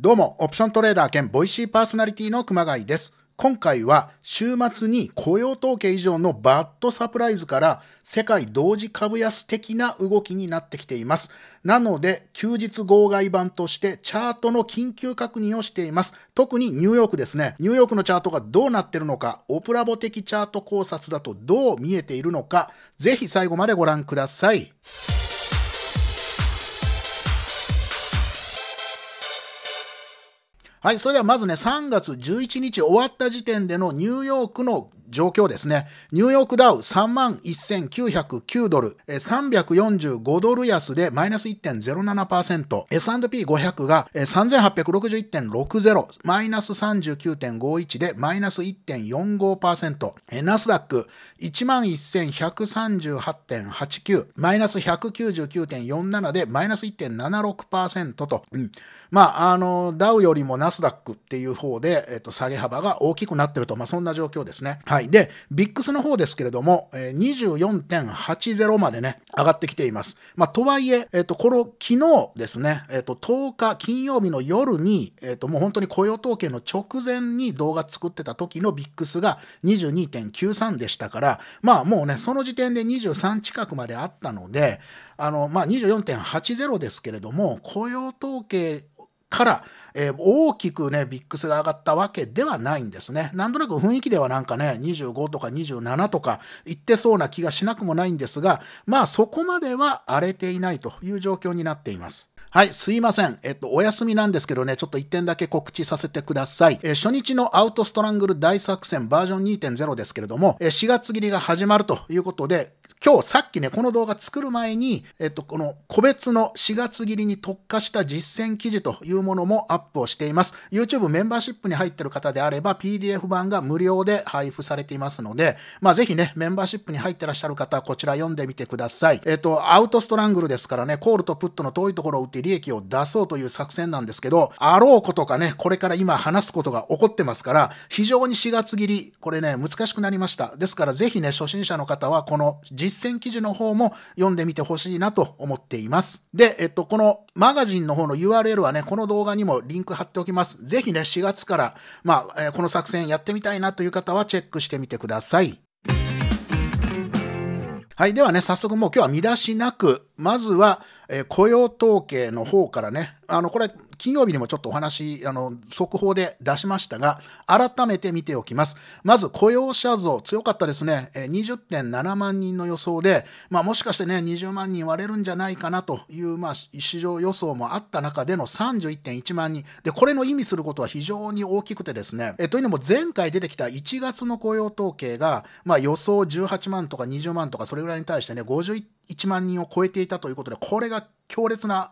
どうも、オプショントレーダー兼ボイシーパーソナリティの熊谷です。今回は週末に雇用統計以上のバッドサプライズから世界同時株安的な動きになってきています。なので休日号外版としてチャートの緊急確認をしています。特にニューヨークですね。ニューヨークのチャートがどうなってるのか、オプラボ的チャート考察だとどう見えているのか、ぜひ最後までご覧ください。はい、それではまずね、3月11日終わった時点でのニューヨークの状況ですね。ニューヨークダウ3万1909ドル、345ドル安でマイナス1.07%、S&P500 が3861.60、マイナス39.51でマイナス1.45%、ナスダック11,138.89、マイナス199.47でマイナス1.76%と、うん、まあ、あの、ダウよりもナスダックっていう方で、えっと、下げ幅が大きくなってると、まあ、そんな状況ですね。ははい。で、ビックスの方ですけれども、24.80までね、上がってきています。まあ、とはいえ、えっ、ー、と、この昨日ですね、えっ、ー、と、10日金曜日の夜に、えっ、ー、と、もう本当に雇用統計の直前に動画作ってた時のビックスが22.93でしたから、まあ、もうね、その時点で23近くまであったので、あの、まあ、24.80ですけれども、雇用統計から、えー、大きくね、ビックスが上がったわけではないんですね。なんとなく雰囲気ではなんかね、25とか27とか言ってそうな気がしなくもないんですが、まあそこまでは荒れていないという状況になっています。はい、すいません。えっと、お休みなんですけどね、ちょっと1点だけ告知させてください。えー、初日のアウトストラングル大作戦バージョン2.0ですけれども、えー、4月切りが始まるということで、今日さっきね、この動画作る前に、えっと、この個別の4月切りに特化した実践記事というものもアップをしています。YouTube メンバーシップに入ってる方であれば、PDF 版が無料で配布されていますので、まあ、ぜひね、メンバーシップに入ってらっしゃる方はこちら読んでみてください。えっと、アウトストラングルですからね、コールとプットの遠いところを打ってって利益を出そうという作戦なんですけど、あろうことかね、これから今話すことが起こってますから、非常に4月切り、これね、難しくなりました。ですからぜひね、初心者の方はこの実践記事の方も読んでみてほしいなと思っています。で、えっと、このマガジンの方の URL はね、この動画にもリンク貼っておきます。ぜひね、4月から、まあ、えー、この作戦やってみたいなという方はチェックしてみてください。はい。ではね、早速もう今日は見出しなく、まずは、えー、雇用統計の方からね、あの、これ、金曜日にもちょっとお話、あの、速報で出しましたが、改めて見ておきます。まず、雇用者像、強かったですね。20.7万人の予想で、まあ、もしかしてね、20万人割れるんじゃないかなという、まあ、市場予想もあった中での31.1万人。で、これの意味することは非常に大きくてですね、えというのも前回出てきた1月の雇用統計が、まあ、予想18万とか20万とかそれぐらいに対してね、51 1万人を超えていたということで、これが強烈な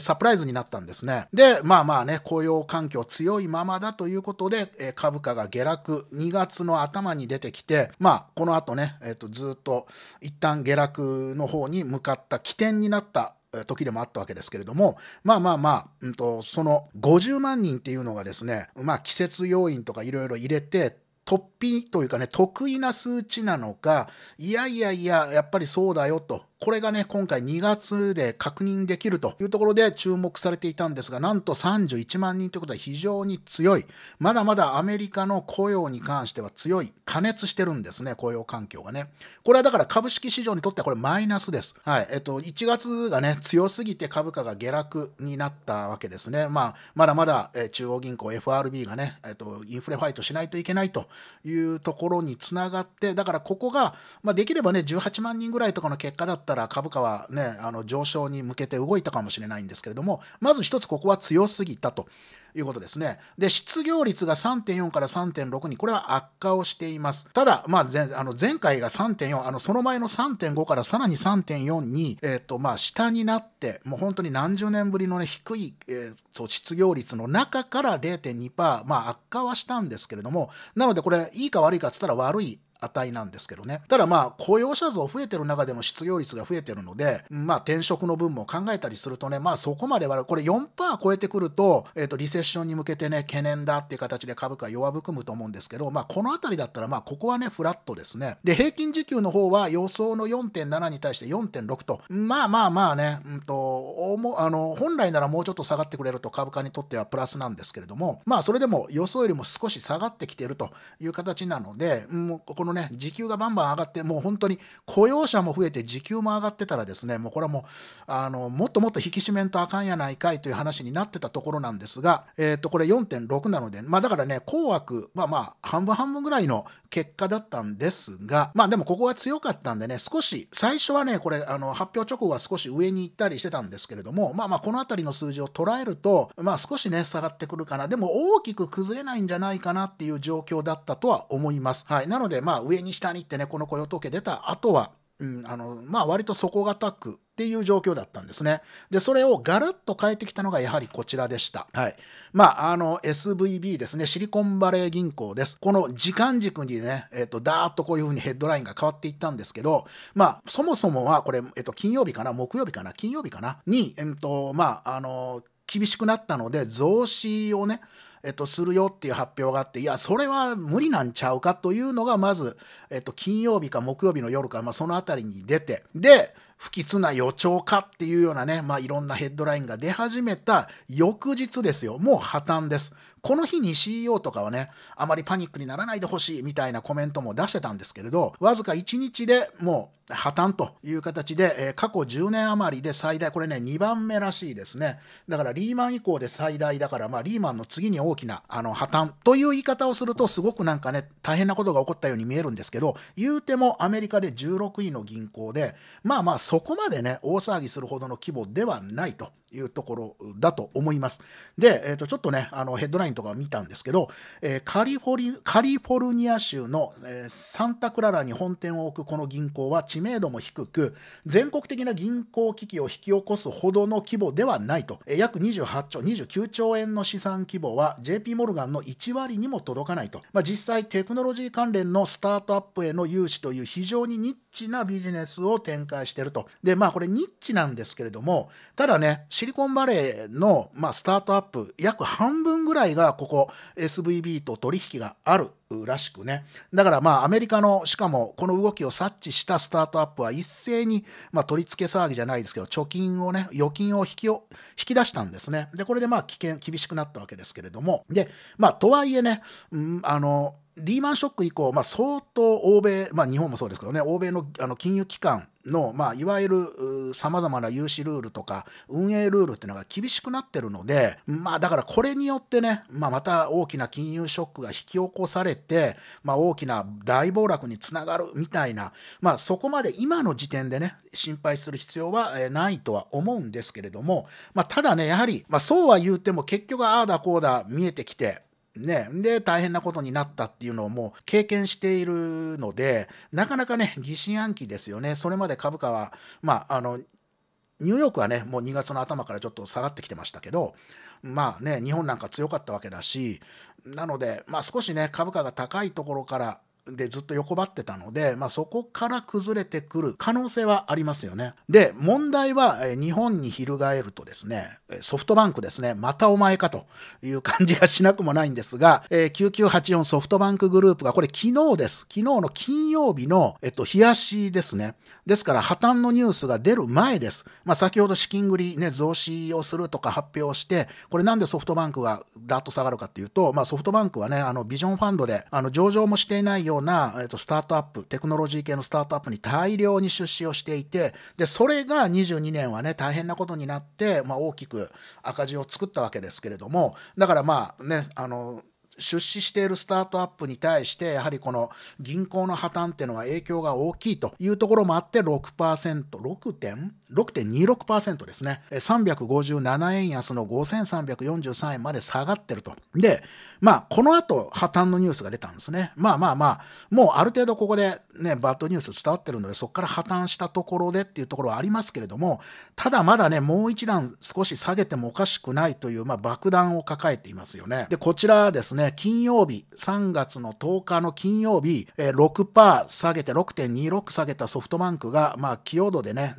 サプライズになったんですね。で、まあまあね、雇用環境強いままだということで、株価が下落、2月の頭に出てきて、まあ、この後ね、えー、とずっと一旦下落の方に向かった起点になった時でもあったわけですけれども、まあまあまあ、うんと、その50万人っていうのがですね、まあ季節要因とかいろいろ入れて、突飛というかね、得意な数値なのか、いやいやいや、やっぱりそうだよと。これがね、今回2月で確認できるというところで注目されていたんですが、なんと31万人ということは非常に強い。まだまだアメリカの雇用に関しては強い。加熱してるんですね、雇用環境がね。これはだから株式市場にとってはこれマイナスです。はい。えっと、1月がね、強すぎて株価が下落になったわけですね。まあ、まだまだ、中央銀行 FRB がね、えっと、インフレファイトしないといけないというところにつながって、だからここが、まあ、できればね、18万人ぐらいとかの結果だったったら株価はね、あの上昇に向けて動いたかもしれないんですけれども、まず一つここは強すぎたということですね。で、失業率が3.4から3.6に、これは悪化をしています。ただ、まあ、あの前回が3.4、あのその前の3.5からさらに3.4に、えっ、と、まあ、下になって、もう本当に何十年ぶりのね、低い、えー、失業率の中から0.2%、まあ、悪化はしたんですけれども、なのでこれ、いいか悪いかって言ったら悪い値なんですけどね。ただまあ、雇用者像増えてる中での失業率が増えてるので、まあ転職の分も考えたりするとね、まあそこまでは、これ4%超えてくると、えっ、ー、と、リセッションに向けてね、懸念だっていう形で株価弱含むと思うんですけど、まあこの辺りだったら、まあここはね、フラットですね。で、平均時給の方は予想の4.7に対して4.6と、まあまあまあね、うんと、あの、本来ならもうちょっと下がってくれると株価にとってはプラスなんですけれども、まあそれでも予想よりも少し下がってきているという形なので、うん、こののね、時給がバンバン上がって、もう本当に雇用者も増えて時給も上がってたらですね、もうこれはもう、あの、もっともっと引き締めんとあかんやないかいという話になってたところなんですが、えっ、ー、と、これ4.6なので、まあだからね、紅白はまあ半分半分ぐらいの結果だったんですが、まあでもここが強かったんでね、少し、最初はね、これ、あの、発表直後は少し上に行ったりしてたんですけれども、まあまあこの辺りの数字を捉えると、まあ少しね、下がってくるかな。でも大きく崩れないんじゃないかなっていう状況だったとは思います。はい。なので、まま上に下に行ってねこの雇用統計出た後は、うんあのまあ、割と底堅くっていう状況だったんですね。でそれをガラッと変えてきたのがやはりこちらでした。はいまあ、あの SVB ですねシリコンバレー銀行です。この時間軸にね、えーと、とダーっとこういうふうにヘッドラインが変わっていったんですけど、まあ、そもそもはこれ、えーと、金曜日かな木曜日かな金曜日かなに、えーとまあ、あの厳しくなったので増資をねえっと、するよっていう発表があって、いや、それは無理なんちゃうかというのが、まず、えっと、金曜日か木曜日の夜か、まあ、そのあたりに出て、で、不吉な予兆かっていうようなね、まあ、いろんなヘッドラインが出始めた翌日ですよ。もう破綻です。この日に CEO とかはね、あまりパニックにならないでほしいみたいなコメントも出してたんですけれど、わずか1日でもう破綻という形で、え過去10年余りで最大、これね、2番目らしいですね。だからリーマン以降で最大だから、まあ、リーマンの次に大きなあの破綻という言い方をすると、すごくなんかね、大変なことが起こったように見えるんですけど、言うてもアメリカで16位の銀行で、まあまあそこまでね、大騒ぎするほどの規模ではないというところだと思います。で、えー、とちょっとね、あのヘッドラインとか見たんですけど、えー、カリフォリカリフォルニア州の、えー、サンタクララに本店を置くこの銀行は知名度も低く、全国的な銀行危機を引き起こすほどの規模ではないと、えー、約28兆、29兆円の資産規模は JP モルガンの1割にも届かないと、まあ、実際、テクノロジー関連のスタートアップへの融資という非常にニッチなビジネスを展開してると。で、まあこれニッチなんですけれども、ただね、シリコンバレーの、まあ、スタートアップ、約半分ぐらいがここ SVB と取引があるらしくね。だからまあアメリカの、しかもこの動きを察知したスタートアップは一斉に、まあ、取り付け騒ぎじゃないですけど、貯金をね、預金を引きを引き出したんですね。で、これでまあ危険、厳しくなったわけですけれども、で、まあとはいえね、うん、あの、リーマンショック以降、まあ、相当欧米、まあ、日本もそうですけどね、欧米のあの金融機関の、まあ、いわゆるさまざまな融資ルールとか運営ルールっていうのが厳しくなってるので、まあ、だからこれによってね、まあ、また大きな金融ショックが引き起こされて、まあ、大きな大暴落につながるみたいな、まあ、そこまで今の時点でね心配する必要はないとは思うんですけれども、まあ、ただねやはり、まあ、そうは言うても結局ああだこうだ見えてきてね、で、大変なことになったっていうのをもう経験しているので、なかなかね、疑心暗鬼ですよね。それまで株価は、まあ、あの、ニューヨークはね、もう2月の頭からちょっと下がってきてましたけど、まあね、日本なんか強かったわけだし、なので、まあ少しね、株価が高いところから、でずっと横ばってたので、まあ、そこから崩れてくる可能性はありますよね。で、問題は日本に翻るとですね、ソフトバンクですね、またお前かという感じがしなくもないんですが、え9984ソフトバンクグループがこれ昨日です。昨日の金曜日の、えっと、冷やしですね。ですから破綻のニュースが出る前です。まあ、先ほど資金繰りね、増資をするとか発表して、これなんでソフトバンクがダーッと下がるかっていうと、まあ、ソフトバンクはね、あのビジョンファンドであの上場もしていないようような、えっとスタートアップ、テクノロジー系のスタートアップに大量に出資をしていて、で、それが22年はね、大変なことになって、まあ、大きく赤字を作ったわけですけれども、だからまあね、あの、出資しているスタートアップに対して、やはりこの銀行の破綻っていうのは影響が大きいというところもあって6%、6点6.26%ですね。357円安の5343円まで下がってると。で、まあ、この後破綻のニュースが出たんですね。まあまあまあ、もうある程度ここでね、バッドニュース伝わってるので、そこから破綻したところでっていうところはありますけれども、ただまだね、もう一段少し下げてもおかしくないという、まあ、爆弾を抱えていますよね。で、こちらですね、金曜日、3月の10日の金曜日、6%下げて6.26下げたソフトバンクが、まあ、寄与度でね、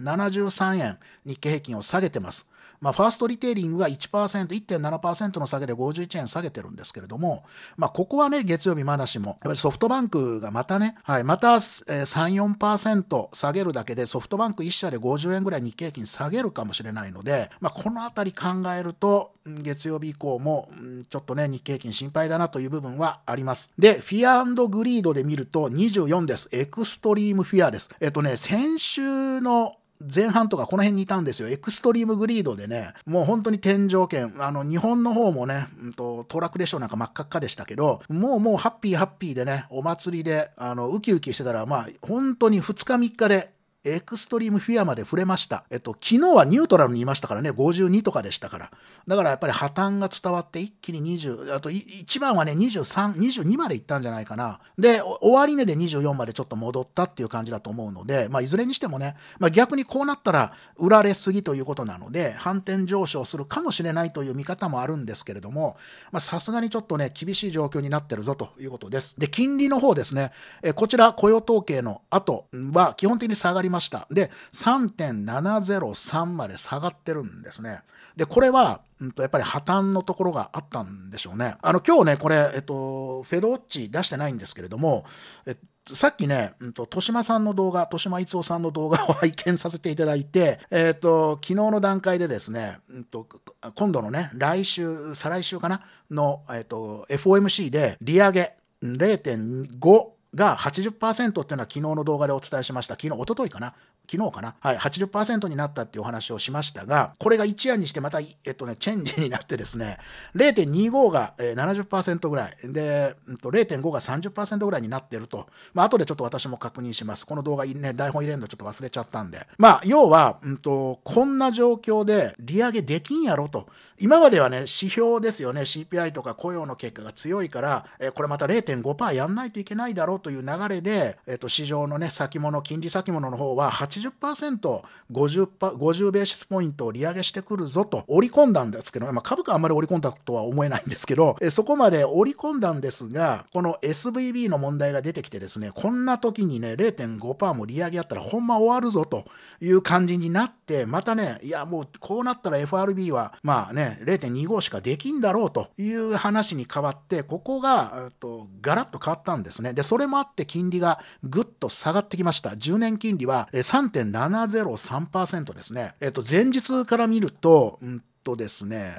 13円、日経平均を下げてます。まあ、ファーストリテイリングが1%、1.7%の下げで51円下げてるんですけれども、まあ、ここはね、月曜日まだしも、やっぱりソフトバンクがまたね、はい、また、え3、4%下げるだけで、ソフトバンク1社で50円ぐらい日経平均下げるかもしれないので、まあ、このあたり考えると、月曜日以降も、ちょっとね、日経平均心配だなという部分はあります。で、フィアグリードで見ると24です。エクストリームフィアです。えっとね、先週の前半とかこの辺にいたんですよ。エクストリームグリードでね、もう本当に天井圏、あの、日本の方もね、うんと、当落列車なんか真っ赤っかでしたけど、もうもうハッピーハッピーでね、お祭りで、あの、ウキウキしてたら、まあ、本当に2日3日でエクストリームフィアまで触れました。えっと、昨日はニュートラルにいましたからね、52とかでしたから。だからやっぱり破綻が伝わって一気に20、あと1番はね、23、22までいったんじゃないかな。で、終値で24までちょっと戻ったっていう感じだと思うので、まあ、いずれにしてもね、まあ、逆にこうなったら売られすぎということなので、反転上昇するかもしれないという見方もあるんですけれども、まさすがにちょっとね、厳しい状況になってるぞということです。で、金利の方ですね、えこちら雇用統計の後は基本的に下がります。ました。で、3.703まで下がってるんですね。で、これは、うんと、やっぱり破綻のところがあったんでしょうね。あの、今日ね、これ、えっと、フェドウォッチ出してないんですけれども、えっとさっきね、うんと、豊島さんの動画、豊島逸夫さんの動画を 拝見させていただいて、えっ、ー、と、昨日の段階でですね、うんと、今度のね、来週、再来週かなの、えっ、ー、と、FOMC で利上げ0.5が80%っていうのは昨日の動画でお伝えしました昨日一昨日かな昨日かな、はい、80%になったっていうお話をしましたが、これが一夜にしてまた、えっとね、チェンジになってですね、0.25が70%ぐらい、で、0.5が30%ぐらいになっていると、まあ後でちょっと私も確認します。この動画、ね、台本入れるのちょっと忘れちゃったんで、まあ、要は、うんと、こんな状況で利上げできんやろと、今まではね、指標ですよね、CPI とか雇用の結果が強いから、えこれまた0.5%やんないといけないだろうという流れで、えっと、市場のね、先物、金利先物の方は8 80%、50, 50ベーシスポイントを利上げしてくるぞと織り込んだんですけど、まあ、株価あんまり織り込んだとは思えないんですけど、そこまで織り込んだんですが、この SVB の問題が出てきてですね、こんな時にね、0.5%も利上げやったらほんま終わるぞという感じになって、またね、いやもうこうなったら FRB はまあね、0.25しかできんだろうという話に変わって、ここが、とガラッと変わったんですね。で、それもあって金利がぐっと下がってきました。10年金利は3.703%ですね。えっと、前日から見ると、うんとですね、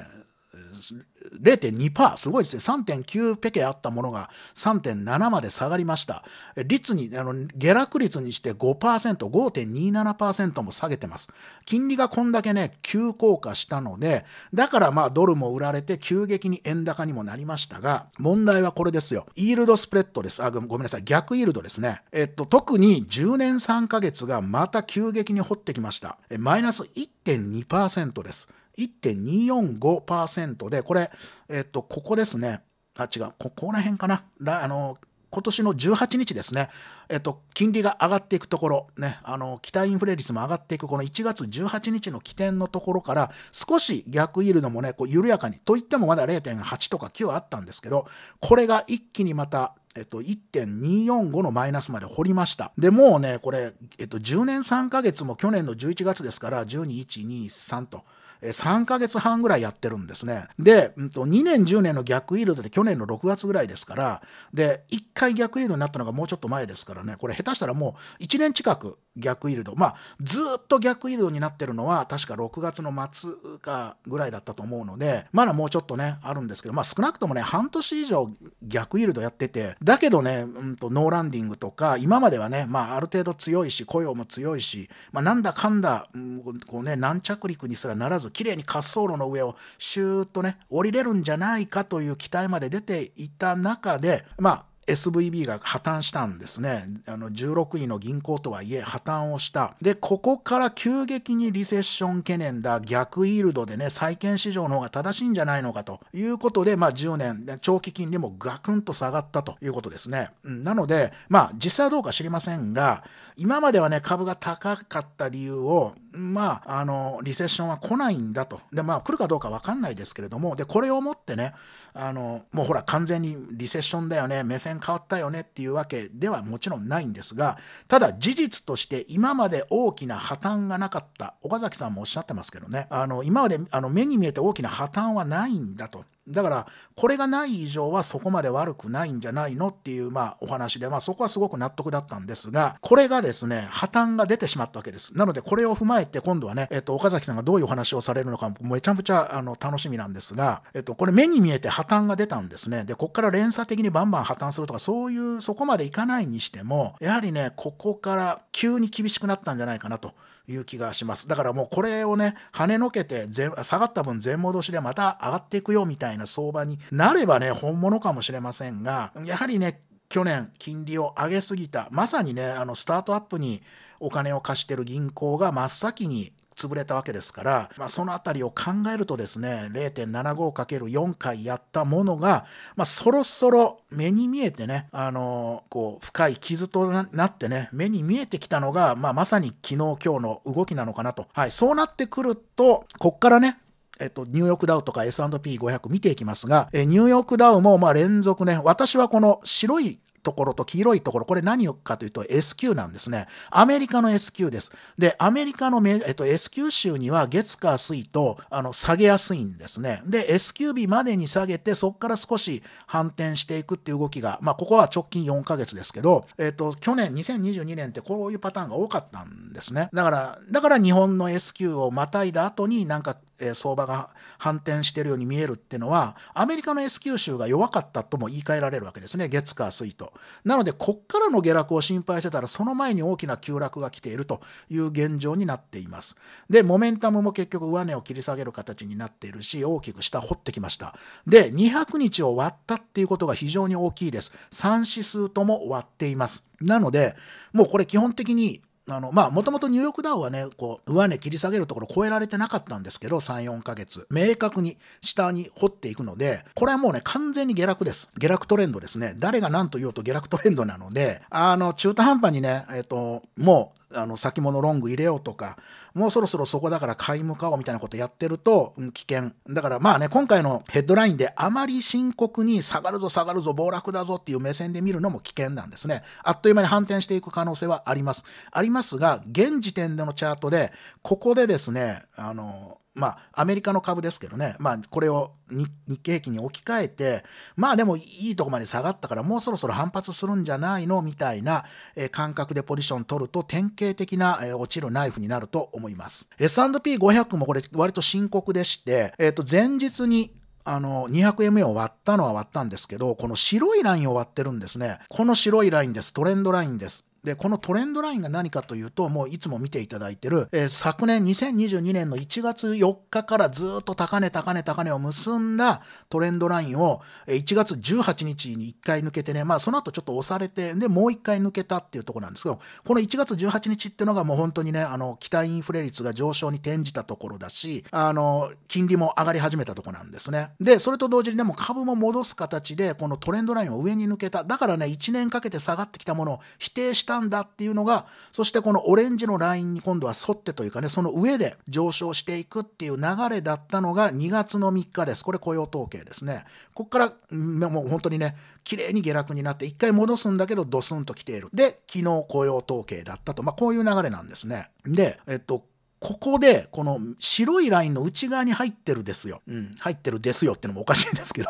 0.2%、すごいですね、3.9ペケあったものが3.7まで下がりました。率に、あの下落率にして5%、5.27%も下げてます。金利がこんだけね、急降下したので、だからまあドルも売られて急激に円高にもなりましたが、問題はこれですよ。イールドスプレッドです。あ、ごめんなさい。逆イールドですね。えっと、特に10年3ヶ月がまた急激に掘ってきました。マイナス1.2%です。1.245%で、これ、えっと、ここですね。あ、違う。ここら辺かな。あの、今年の18日ですね、えっと、金利が上がっていくところ、ね、あの、期待インフレ率も上がっていく、この1月18日の起点のところから、少し逆イールドもね、こう緩やかに、といってもまだ0.8とか9あったんですけど、これが一気にまた、えっと、1.245のマイナスまで掘りました。で、もうね、これ、えっと、10年3ヶ月も去年の11月ですから、12、1、2、3と。3ヶ月半ぐらいやってるんですね。で、2年10年の逆イールドで去年の6月ぐらいですから、で、1回逆イールドになったのがもうちょっと前ですからね、これ下手したらもう1年近く逆イールド、まあ、ずっと逆イールドになってるのは、確か6月の末かぐらいだったと思うので、まだもうちょっとね、あるんですけど、まあ、少なくともね、半年以上逆イールドやってて、だけどね、うんと、ノーランディングとか、今まではね、まあ、ある程度強いし、雇用も強いし、まあ、なんだかんだ、うん、こうね、軟着陸にすらならず、綺麗に滑走路の上をシューッとね、降りれるんじゃないかという期待まで出ていた中で、まあ、SVB が破綻したんですね。あの16位の銀行とはいえ破綻をした。で、ここから急激にリセッション懸念だ、逆イールドでね、債券市場の方が正しいんじゃないのかということで、まあ10年、長期金利もガクンと下がったということですね。うん、なので、まあ実際はどうか知りませんが、今まではね、株が高かった理由を、まあ、あのリセッションは来ないんだとで、まあ、来るかどうか分かんないですけれどもでこれをもってねあのもうほら完全にリセッションだよね目線変わったよねっていうわけではもちろんないんですがただ事実として今まで大きな破綻がなかった岡崎さんもおっしゃってますけどねあの今まであの目に見えて大きな破綻はないんだとだからこれがない以上はそこまで悪くないんじゃないのっていうまあお話で、まあ、そこはすごく納得だったんですがこれがですね破綻が出てしまったわけですなのでこれを踏まえて今度はね、えっと、岡崎さんがどういうお話をされるのかもめちゃめちゃあの楽しみなんですが、えっと、これ目に見えて破綻が出たんですねでこっから連鎖的にバンバン破綻するとかそういうそこまでいかないにしてもやはりねここから急に厳しくなったんじゃないかなと。いう気がします。だからもうこれをね、跳ねのけて下がった分全戻しでまた上がっていくよみたいな相場になればね、本物かもしれませんが、やはりね、去年金利を上げすぎたまさにねあのスタートアップにお金を貸してる銀行が真っ先に潰れたわけですから、まあ、その辺りを考えるとですね 0.75×4 回やったものが、まあ、そろそろ目に見えてねあのこう深い傷となってね目に見えてきたのが、まあ、まさに昨日今日の動きなのかなと、はい、そうなってくるとこっからねえっと、ニューヨークダウとか S&P500 見ていきますが、えニューヨークダウもまあ連続ね、私はこの白いところと黄色いところ、これ何かというと S q なんですね。アメリカの S q です。で、アメリカの、えっと、S q 州には月火水とあの下げやすいんですね。で、S q 日までに下げて、そこから少し反転していくっていう動きが、まあ、ここは直近4ヶ月ですけど、えっと、去年2022年ってこういうパターンが多かったんですね。だから、だから日本の S q をまたいだ後になんかえ相場が反転しているように見えるっていうのは、アメリカの S q 州が弱かったとも言い換えられるわけですね、月火水と。なので、こっからの下落を心配してたら、その前に大きな急落が来ているという現状になっています。で、モメンタムも結局上値を切り下げる形になっているし、大きく下掘ってきました。で、200日を割ったっていうことが非常に大きいです。3指数とも割っています。なので、もうこれ基本的にあのまあもともとニューヨークダウはねこう上値切り下げるところ超えられてなかったんですけど34ヶ月明確に下に掘っていくのでこれはもうね完全に下落です下落トレンドですね誰が何と言おうと下落トレンドなのであの中途半端にねえっ、ともうあの先物ロング入れようとかもうそろそろそこだから買い向かおうみたいなことやってると、うん、危険。だからまあね、今回のヘッドラインであまり深刻に下がるぞ下がるぞ暴落だぞっていう目線で見るのも危険なんですね。あっという間に反転していく可能性はあります。ありますが、現時点でのチャートで、ここでですね、あの、まあ、アメリカの株ですけどね、まあ、これを日経平均に置き換えて、まあでもいいとこまで下がったから、もうそろそろ反発するんじゃないのみたいな、え感覚でポジション取ると、典型的な、え落ちるナイフになると思います。S&P500 もこれ、割と深刻でして、えっ、ー、と、前日にあの、200MA を割ったのは割ったんですけど、この白いラインを割ってるんですね。この白いラインです。トレンドラインです。でこのトレンドラインが何かというともういつも見ていただいてる、えー、昨年2022年の1月4日からずっと高値高値高値を結んだトレンドラインを1月18日に1回抜けてねまあその後ちょっと押されてでもう1回抜けたっていうところなんですけどこの1月18日っていうのがもう本当にねあの期待インフレ率が上昇に転じたところだしあの金利も上がり始めたところなんですねでそれと同時にでも株も戻す形でこのトレンドラインを上に抜けただからね1年かけて下がってきたものを否定してしたんだっていうのが、そしてこのオレンジのラインに今度は沿ってというかね、その上で上昇していくっていう流れだったのが2月の3日です。これ雇用統計ですね。こっから、もう本当にね、綺麗に下落になって、一回戻すんだけどドスンと来ている。で、昨日雇用統計だったと。まあ、こういう流れなんですね。で、えっと、ここで、この白いラインの内側に入ってるですよ。うん、入ってるですよっていうのもおかしいんですけど。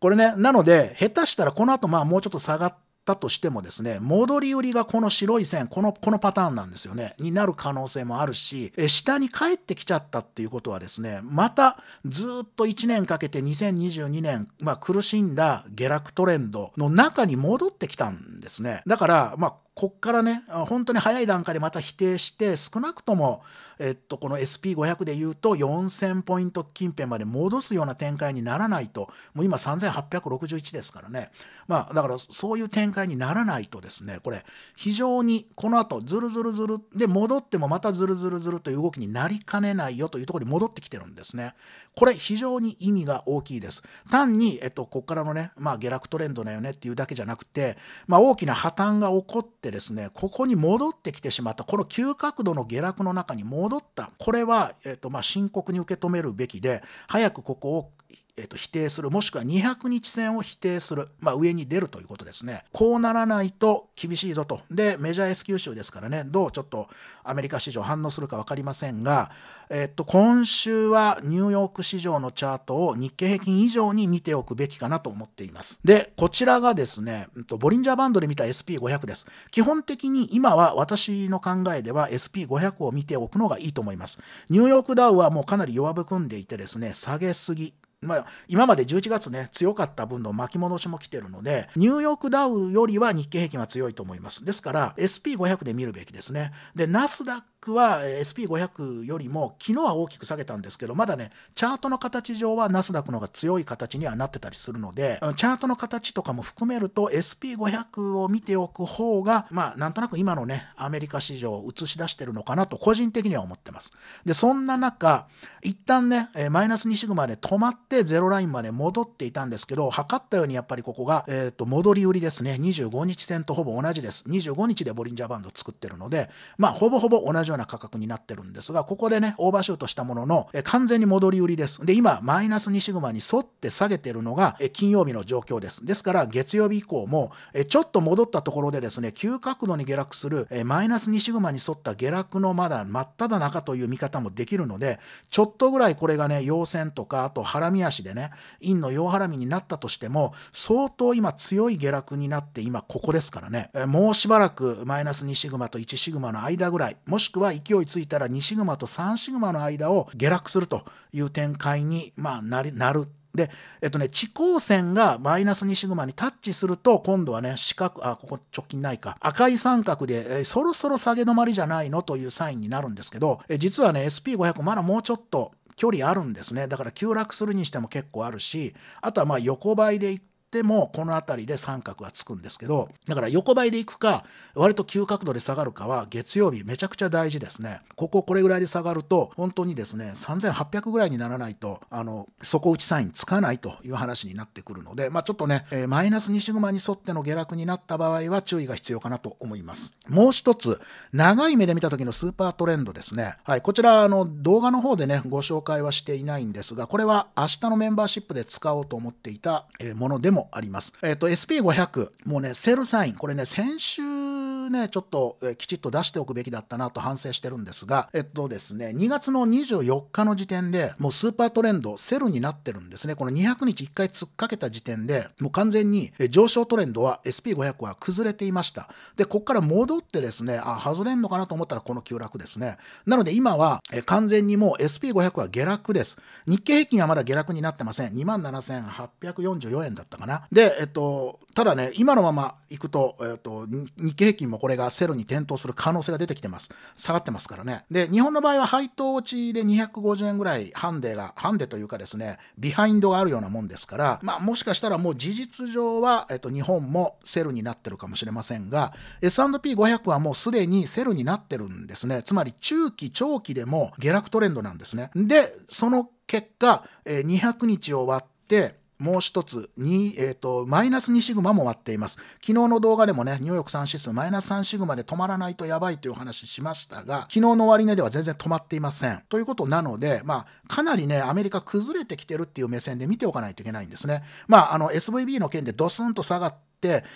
これね、なので、下手したらこの後まあもうちょっと下がって、ったとしてもですね、戻り売りがこの白い線、この、このパターンなんですよね、になる可能性もあるし、え下に帰ってきちゃったっていうことはですね、またずっと1年かけて2022年、まあ、苦しんだ下落トレンドの中に戻ってきたんですね。だから、まあ、こっからね本当に早い段階でまた否定して少なくとも、えっと、この SP500 でいうと4000ポイント近辺まで戻すような展開にならないともう今3861ですからねまあだからそういう展開にならないとですねこれ非常にこの後ずるずるずるで戻ってもまたずるずるずるという動きになりかねないよというところに戻ってきてるんですねこれ非常に意味が大きいです単に、えっと、ここからのね、まあ、下落トレンドだよねっていうだけじゃなくて、まあ、大きな破綻が起こってってですね、ここに戻ってきてしまった、この急角度の下落の中に戻った、これは、えっとまあ、深刻に受け止めるべきで、早くここをえと否定するもしくは200日線を否定する、まあ、上に出るということですねこうならないと厳しいぞとでメジャー S 級州ですからねどうちょっとアメリカ市場反応するか分かりませんが、えっと今週はニューヨーク市場のチャートを日経平均以上に見ておくべきかなと思っていますでこちらがですねボリンジャーバンドで見た SP500 です基本的に今は私の考えでは SP500 を見ておくのがいいと思いますニューヨークダウはもうかなり弱含んでいてですね下げすぎまあ、今まで11月ね、強かった分の巻き戻しも来てるので、ニューヨークダウよりは日経平均は強いと思います。ですから、SP500 で見るべきですね。で、ナスダックは SP500 よりも昨日は大きく下げたんですけど、まだね、チャートの形上はナスダックの方が強い形にはなってたりするので、チャートの形とかも含めると SP500 を見ておく方が、まあ、なんとなく今のね、アメリカ市場を映し出してるのかなと個人的には思ってます。で、そんな中、一旦ね、マイナス2シグマで止まってゼロラインまで戻っていたんですけど、測ったようにやっぱりここが、えっ、ー、と、戻り売りですね。25日線とほぼ同じです。25日でボリンジャーバンド作ってるので、まあ、ほぼほぼ同じような価格になってるんですが、ここでね、オーバーシュートしたものの、え完全に戻り売りです。で、今、マイナス2シグマに沿って下げてるのが、え金曜日の状況です。ですから、月曜日以降も、えちょっと戻ったところでですね、急角度に下落する、えマイナス2シグマに沿った下落のまだ真っ只中という見方もできるので、ちょっとぐらいこれがね、陽線とか、あと、ハラミ足でね、陰の陽ハラミになったとしても、相当今強い下落になって、今ここですからね、えもうしばらくマイナス2シグマと1シグマの間ぐらい、もしくはは勢いついたら2シグマと3シグマの間を下落するという展開に、まあ、なりなるで、えっとね、地高線がマイナス2シグマにタッチすると、今度はね、四角、あ、ここ直近ないか、赤い三角で、えそろそろ下げ止まりじゃないのというサインになるんですけど、え実はね、SP500 まだもうちょっと距離あるんですね。だから急落するにしても結構あるし、あとはまあ横ばいで一ってもこの辺りで三角はつくんですけどだから横ばいでいくか割と急角度で下がるかは月曜日めちゃくちゃ大事ですねこここれぐらいで下がると本当にですね3800ぐらいにならないとあの底打ちサインつかないという話になってくるのでまあ、ちょっとね、えー、マイナス2シグマに沿っての下落になった場合は注意が必要かなと思いますもう一つ長い目で見た時のスーパートレンドですねはいこちらあの動画の方でねご紹介はしていないんですがこれは明日のメンバーシップで使おうと思っていたものでもあります。えっ、ー、と、SP500、もうね、セールサイン、これね、先週ね、ちょっと、えきちっと出しておくべきだったなと反省してるんですが、えっとですね、2月の24日の時点で、もうスーパートレンド、セルになってるんですね。この200日1回突っかけた時点で、もう完全に上昇トレンドは SP500 は崩れていました。で、ここから戻ってですね、あ、外れんのかなと思ったらこの急落ですね。なので今は、え完全にもう SP500 は下落です。日経平均はまだ下落になってません。27,844円だったかな。な。で、えっと、ただね、今のまま行くと、えっと、日経平均もこれがセロに転倒する可能性が出てきてます。下がってますからね。で、日本の場合は配当落ちで250円ぐらいハンデが、ハンデというかですね、ビハインドがあるようなもんですから、まあもしかしたらもう事実上は、えっと、日本もセルになってるかもしれませんが、S&P500 はもうすでにセルになってるんですね。つまり中期、長期でも下落トレンドなんですね。で、その結果、え200日を割って、もう一つ、にえーと、マイナス2シグマも割っています。昨日の動画でもね、ニューヨーク3指数マイナス3シグマで止まらないとやばいという話しましたが、昨日の終値では全然止まっていません。ということなので、まあ、かなりね、アメリカ崩れてきてるっていう目線で見ておかないといけないんですね。まあ、あの、SVB の件でドスンと下がって、、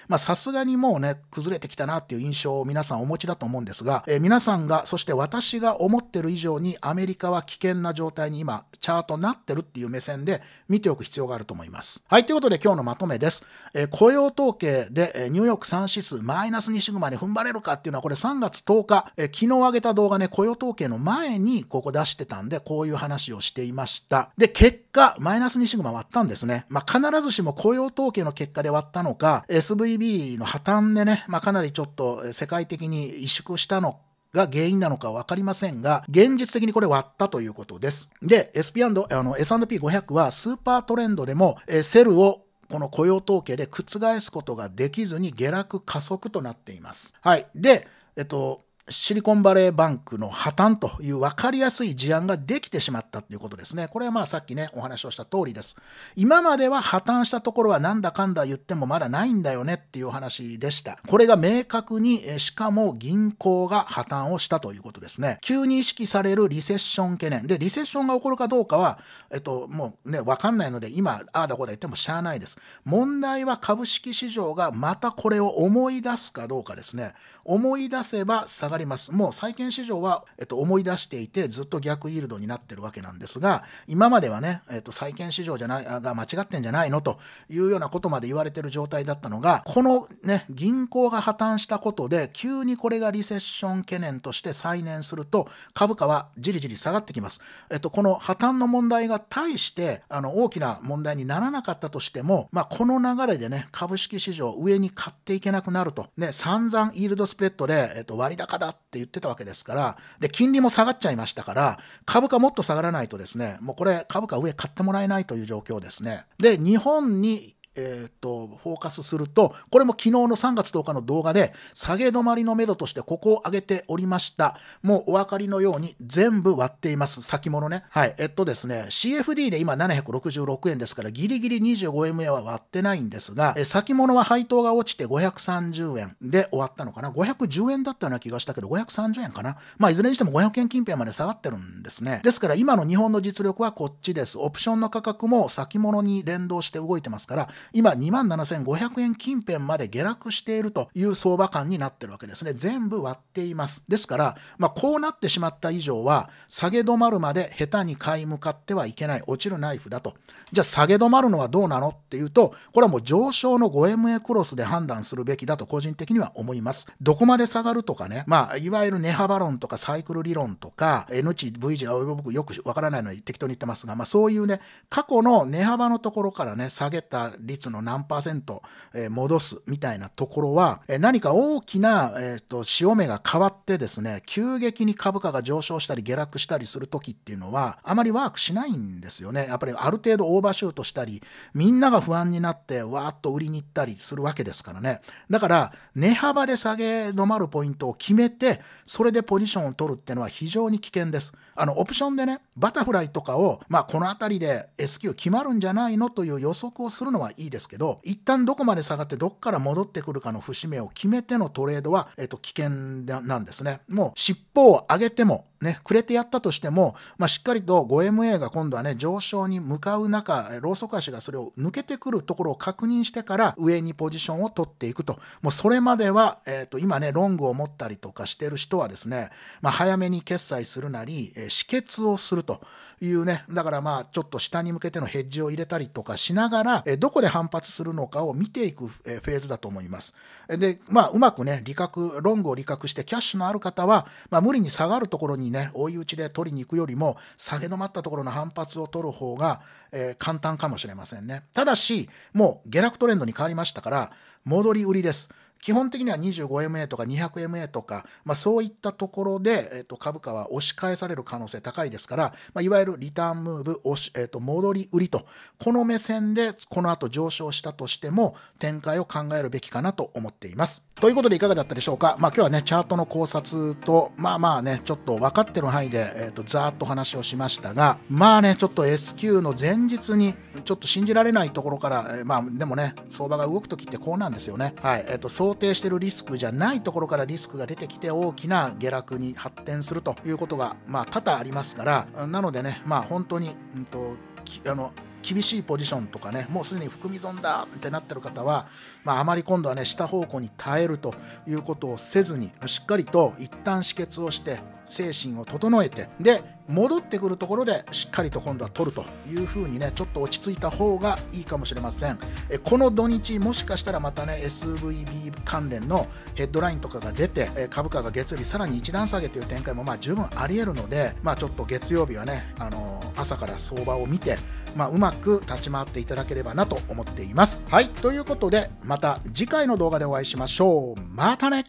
まさすがにもうね、崩れてきたなっていう印象を皆さんお持ちだと思うんですが、えー、皆さんが、そして私が思ってる以上にアメリカは危険な状態に今、チャートなってるっていう目線で見ておく必要があると思います。はい、ということで今日のまとめです。えー、雇用統計で、えニューヨーク3指数マイナス2シグマに踏ん張れるかっていうのはこれ3月10日、え昨日上げた動画ね、雇用統計の前にここ出してたんで、こういう話をしていました。で、結果、マイナス2シグマ割ったんですね。まあ、必ずしも雇用統計の結果で割ったのか、え SVB の破綻でね、まあ、かなりちょっと世界的に萎縮したのが原因なのか分かりませんが、現実的にこれ割ったということです。で、SP& あの S&P500 はスーパートレンドでも、えセルをこの雇用統計で覆すことができずに下落加速となっています。はい。で、えっと、シリコンバレーバンクの破綻という分かりやすい事案ができてしまったということですね。これはまあさっきね、お話をした通りです。今までは破綻したところはなんだかんだ言ってもまだないんだよねっていうお話でした。これが明確に、しかも銀行が破綻をしたということですね。急に意識されるリセッション懸念。で、リセッションが起こるかどうかは、えっと、もうね、わかんないので、今、ああだこうだ言ってもしゃあないです。問題は株式市場がまたこれを思い出すかどうかですね。思い出せば下がりります。もう債券市場は、えっと、思い出していてずっと逆イールドになってるわけなんですが、今まではね、えっと、債券市場じゃないが間違ってんじゃないのというようなことまで言われてる状態だったのが、このね、銀行が破綻したことで、急にこれがリセッション懸念として再燃すると、株価はじりじり下がってきます。えっと、この破綻の問題が対して、あの、大きな問題にならなかったとしても、まあ、この流れでね、株式市場上に買っていけなくなると、ね、散々イールドスプレッドで、えっと、割高だだって言ってたわけですから、で、金利も下がっちゃいましたから、株価もっと下がらないとですね、もうこれ株価上買ってもらえないという状況ですね。で、日本にえー、っと、フォーカスすると、これも昨日の3月10日の動画で、下げ止まりのめどとしてここを上げておりました。もうお分かりのように全部割っています。先物ね。はい。えっとですね、CFD で今766円ですから、ギリギリ 25M 円は割ってないんですが、え先物は配当が落ちて530円で終わったのかな。510円だったような気がしたけど、530円かな。まあ、いずれにしても500円近辺まで下がってるんですね。ですから、今の日本の実力はこっちです。オプションの価格も先物に連動して動いてますから、今2万7500円近辺まで下落しているという相場感になってるわけですね。全部割っています。ですから、まあ、こうなってしまった以上は、下げ止まるまで下手に買い向かってはいけない、落ちるナイフだと。じゃあ下げ止まるのはどうなのっていうと、これはもう上昇の 5MA クロスで判断するべきだと個人的には思います。どこまで下がるとかね、まあ、いわゆる値幅論とかサイクル理論とか、N 値、V 値は僕よくわからないので適当に言ってますが、まあ、そういうね、過去の値幅のところからね、下げた率の何パーセント、え戻すみたいなところは、え何か大きな、えー、と潮目が変わってですね、急激に株価が上昇したり下落したりする時っていうのは、あまりワークしないんですよね。やっぱりある程度オーバーシュートしたり、みんなが不安になって、わーっと売りに行ったりするわけですからね。だから、値幅で下げ止まるポイントを決めて、それでポジションを取るっていうのは非常に危険です。あのオプションでねバタフライとかを、まあ、この辺りで S q 決まるんじゃないのという予測をするのはいいですけど一旦どこまで下がってどっから戻ってくるかの節目を決めてのトレードは、えっと、危険なんですね。もう尻尾を上げてもね、くれてやったとしても、まあ、しっかりと 5MA が今度はね、上昇に向かう中、ローソク足がそれを抜けてくるところを確認してから、上にポジションを取っていくと。もうそれまでは、えっ、と、今ね、ロングを持ったりとかしてる人はですね、まあ、早めに決済するなり、えー、止血をするというね、だからまあちょっと下に向けてのヘッジを入れたりとかしながら、えどこで反発するのかを見ていく、えフェーズだと思います。で、まあうまくね、利確、ロングを利確してキャッシュのある方は、まあ無理に下がるところにね、追い打ちで取りに行くよりも、下げ止まったところの反発を取る方が、えー、簡単かもしれませんね。ただし、もう下落トレンドに変わりましたから、戻り売りです。基本的には 25MA とか 200MA とか、まあ、そういったところで、えっと、株価は押し返される可能性高いですから、まあ、いわゆるリターンムーブ押し、えっと、戻り売りとこの目線でこの後上昇したとしても展開を考えるべきかなと思っています。ということでいかがだったでしょうか、まあ、今日はねチャートの考察とまあまあねちょっと分かってる範囲で、えっと、ざーっと話をしましたがまあねちょっと S q の前日にちょっと信じられないところから、えー、まあでもね相場が動く時ってこうなんですよね。はいえっと想定してるリスクじゃないところからリスクが出てきて大きな下落に発展するということが、まあ、多々ありますからなのでね、まあ、本当に、うんと、とあの厳しいポジションとかねもうすでに含み損だってなってる方は、まあ、あまり今度はね下方向に耐えるということをせずにしっかりと一旦止血をして精神を整えてで戻ってくるところでしっかりと今度は取るという風にねちょっと落ち着いた方がいいかもしれませんえこの土日もしかしたらまたね SVB 関連のヘッドラインとかが出てえ株価が月曜日さらに一段下げという展開もまあ十分ありえるのでまあちょっと月曜日はねあのー、朝から相場を見てまあ、うまく立ち回っていただければなと思っていますはいということでまた次回の動画でお会いしましょうまたね